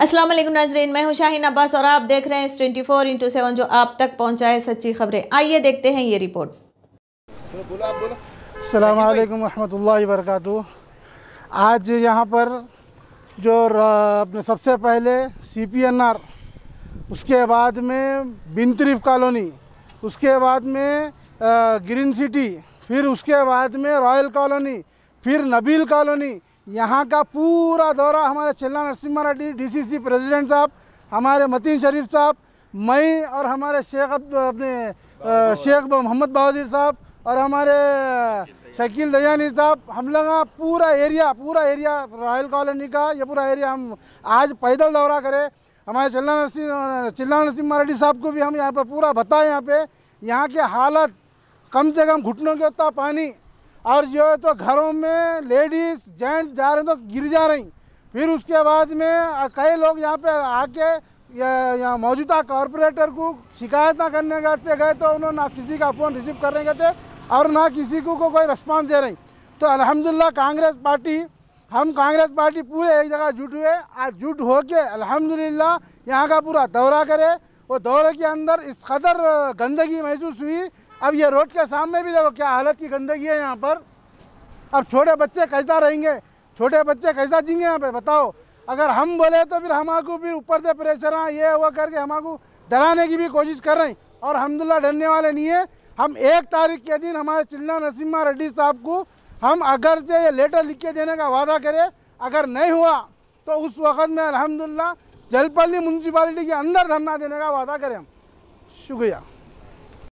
अस्सलाम वालेकुम नाजरीन मैं हूं शाहिन अब्बास और आप देख रहे हैं ट्वेंटी फोर इंटू सेवन जो आप तक पहुंचा है सच्ची खबरें आइए देखते हैं ये रिपोर्ट अलैक्म वरहमल वरक आज यहाँ पर जो सबसे पहले सी पी एन आर उसके बाद में बिनतरीफ कॉलोनी उसके बाद में ग्रीन सिटी फिर उसके बाद में रॉयल कॉलोनी फिर नबील कॉलोनी यहाँ का पूरा दौरा हमारे Chilla Narasimha Reddy D C president साहब हमारे मतीन शरीफ साहब मई और हमारे शेख अपने शेख मोहम्मद बहादुर साहब और हमारे शकील दयानी साहब हम लोग पूरा एरिया पूरा एरिया रॉयल कॉलोनी का ये पूरा एरिया हम आज पैदल दौरा करें हमारे चिल्ला नरसिंह चिल्ला नरसिंह मराठी साहब को भी हम यहाँ पर पूरा बताएं यहाँ पे यहाँ के हालत कम से कम घुटनों के उतना पानी और जो है तो घरों में लेडीज़ जेंट्स जा रहे हैं तो गिर जा रही फिर उसके बाद में कई लोग यहाँ पे आके यहाँ मौजूदा कॉरपोरेटर को शिकायत ना करने गए गए तो उन्होंने ना किसी का फ़ोन रिसीव करने गए थे और ना किसी को, को कोई रिस्पॉन्स दे रही तो अलहमदिल्ला कांग्रेस पार्टी हम कांग्रेस पार्टी पूरे एक जगह जुट हुए आज जुट होके अलहमदिल्ला यहाँ का पूरा दौरा करे वो दौरे के अंदर इस कदर गंदगी महसूस हुई अब ये रोड के सामने भी देखो क्या हालत की गंदगी है यहाँ पर अब छोटे बच्चे कैसा रहेंगे छोटे बच्चे कैसा जिंगे यहाँ पे बताओ अगर हम बोले तो फिर हमारे फिर ऊपर से प्रेशर आ ये वो करके हमारे डराने की भी कोशिश कर रहे हैं और अहमदुल्ला डरने वाले नहीं है हम एक तारीख के दिन हमारे चिल्ला नसीमा रेड्डी साहब को हम अगर से ये लेटर लिख के देने का वादा करें अगर नहीं हुआ तो उस वक़्त में अलहमदिल्ला जलपल्ली म्यूनसिपाली के अंदर धरना देने का वादा करें हम शुक्रिया